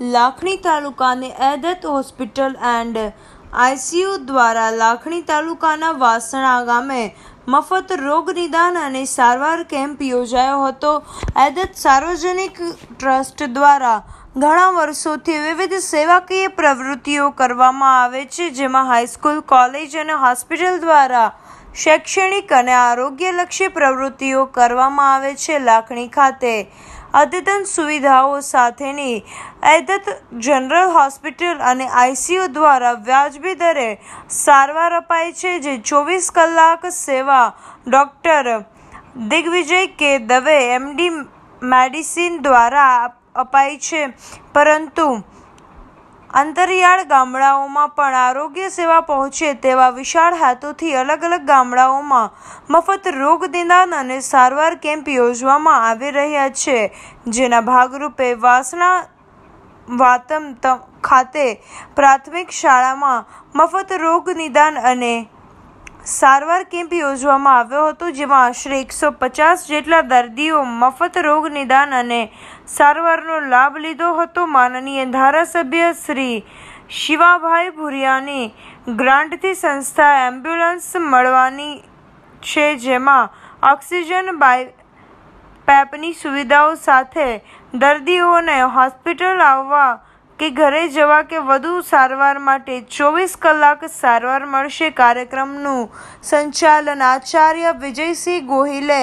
લાખણી તાલુકાની એદત hospital and ICU દ્વારા લાખણી તાલુકાના વાસણા ગામે મફત રોગ નિદાન અને સારવાર કેમ્પ યોજાયો હતો એદત સાર્વજનિક ટ્રસ્ટ દ્વારા ઘણા વર્ષોથી વિવિધ સેવાકીય પ્રવૃત્તિઓ કરવામાં આવે છે જેમાં હાઈસ્કૂલ કોલેજ અને હોસ્પિટલ દ્વારા શૈક્ષણિક અને આરોગ્યલક્ષી પ્રવૃત્તિઓ કરવામાં આવે છે લાખણી ખાતે અદ્યતન સુવિધાઓ સાથેની એદત જનરલ હોસ્પિટલ અને આઈસીયુ દ્વારા વ્યાજબી દરે સારવાર અપાય છે જે ચોવીસ કલાક સેવા ડૉક્ટર દિગ્વિજય કે દવે એમડી મેડિસિન દ્વારા અપાય છે પરંતુ અંતરિયાળ ગામડાઓમાં પણ આરોગ્ય સેવા પહોંચે તેવા વિશાળ હાથોથી અલગ અલગ ગામડાઓમાં મફત રોગ નિદાન અને સારવાર કેમ્પ યોજવામાં આવી રહ્યા છે જેના ભાગરૂપે વાસણા વાતમ ખાતે પ્રાથમિક શાળામાં મફત રોગ નિદાન અને સારવાર કેમ્પ યોજવામાં આવ્યો હતો જેમાં આશરે એકસો પચાસ જેટલા દર્દીઓ મફત રોગ નિદાન અને સારવારનો લાભ લીધો હતો માનનીય ધારાસભ્ય શ્રી શિવાભાઈ ભુરિયાની ગ્રાન્ટથી સંસ્થા એમ્બ્યુલન્સ મળવાની છે જેમાં ઓક્સિજન બાય પેપની સુવિધાઓ સાથે દર્દીઓને હોસ્પિટલ આવવા કે ઘરે જવા કે વધુ સારવાર માટે ચોવીસ કલાક સારવાર મળશે કાર્યક્રમનું સંચાલન આચાર્ય વિજયસિંહ ગોહિલે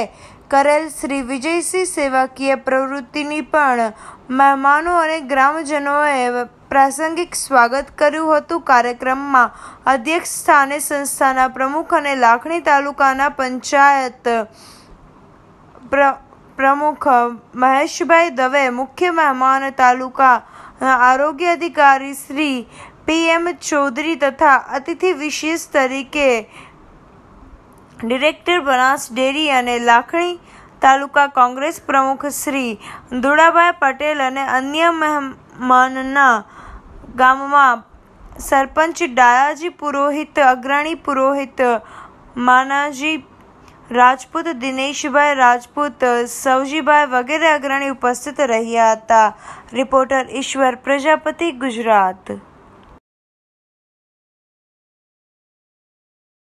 કરેલ શ્રી વિજયસિંહ સેવાકીય પ્રવૃત્તિની પણ મહેમાનો અને ગ્રામજનોએ પ્રાસંગિક સ્વાગત કર્યું હતું કાર્યક્રમમાં અધ્યક્ષ સ્થાને સંસ્થાના પ્રમુખ અને લાખણી તાલુકાના પંચાયત પ્ર પ્રમુખ મહેશભાઈ દવે મુખ્ય મહેમાન તાલુકા આરોગ્ય અધિકારી શ્રી પીએમ ચૌધરી તથા અતિથિ વિશેષ તરીકે ડિરેક્ટર બનાસ ડેરી અને લાખણી તાલુકા કોંગ્રેસ પ્રમુખ શ્રી દુડાભાઈ પટેલ અને અન્ય મહેમાનના ગામમાં સરપંચ ડાયાજી પુરોહિત અગ્રણી પુરોહિત માનાજી રાજપૂત દિનેશભાઈ રાજપૂત સવજીભાઈ વગેરે અગ્રણી ઉપસ્થિત રહ્યા હતા રિપોર્ટર ઈશ્વર પ્રજાપતિ ગુજરાત